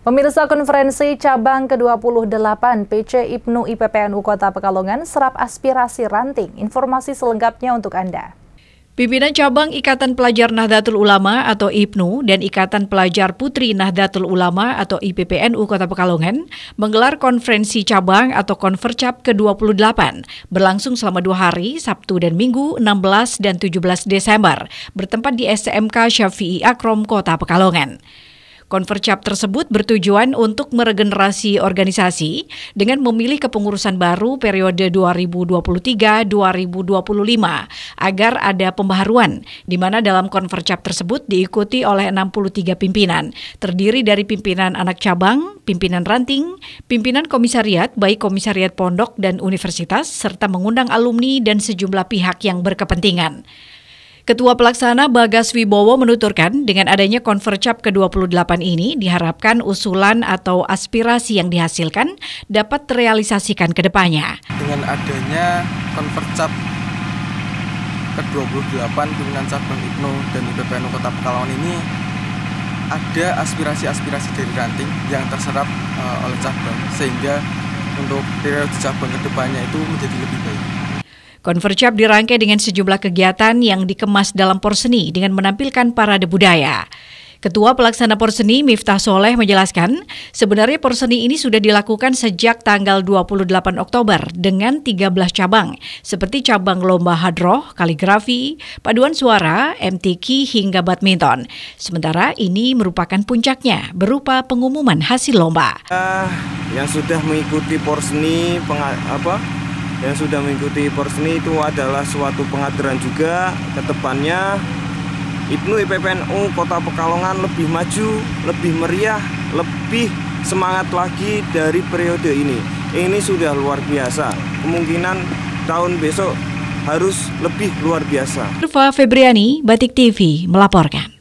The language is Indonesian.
Pemirsa konferensi cabang ke-28 PC Ibnu IPPNU Kota Pekalongan serap aspirasi ranting. Informasi selengkapnya untuk Anda. Pimpinan cabang Ikatan Pelajar Nahdlatul Ulama atau IPNU dan Ikatan Pelajar Putri Nahdlatul Ulama atau IPPNU Kota Pekalongan menggelar konferensi cabang atau konvercap ke-28 berlangsung selama dua hari, Sabtu dan Minggu 16 dan 17 Desember bertempat di SMK Syafi'i Akrom Kota Pekalongan. Konvercap tersebut bertujuan untuk meregenerasi organisasi dengan memilih kepengurusan baru periode 2023-2025 agar ada pembaharuan di mana dalam konvercap tersebut diikuti oleh 63 pimpinan terdiri dari pimpinan anak cabang, pimpinan ranting, pimpinan komisariat baik komisariat pondok dan universitas serta mengundang alumni dan sejumlah pihak yang berkepentingan. Ketua Pelaksana Bagas Wibowo menuturkan, dengan adanya konvercap ke-28 ini diharapkan usulan atau aspirasi yang dihasilkan dapat terrealisasikan ke depannya. Dengan adanya konvercap ke-28 pimpinan cabang IPNO dan IPPNU Kota Pekalongan ini ada aspirasi-aspirasi dari ranting yang terserap uh, oleh cabang sehingga untuk periode cabang kedepannya itu menjadi lebih baik. Convercap dirangkai dengan sejumlah kegiatan yang dikemas dalam porseni dengan menampilkan parade budaya. Ketua Pelaksana Porseni Miftah Soleh menjelaskan, sebenarnya Porseni ini sudah dilakukan sejak tanggal 28 Oktober dengan 13 cabang, seperti cabang lomba hadroh, kaligrafi, paduan suara, MTQ, hingga badminton. Sementara ini merupakan puncaknya berupa pengumuman hasil lomba. Uh, yang sudah mengikuti Porseni, apa, yang sudah mengikuti porseni itu adalah suatu pengaturan juga kedepannya Ibnu IPPNU Kota Pekalongan lebih maju, lebih meriah, lebih semangat lagi dari periode ini. Ini sudah luar biasa. Kemungkinan tahun besok harus lebih luar biasa. Nova Febriani, Batik TV melaporkan.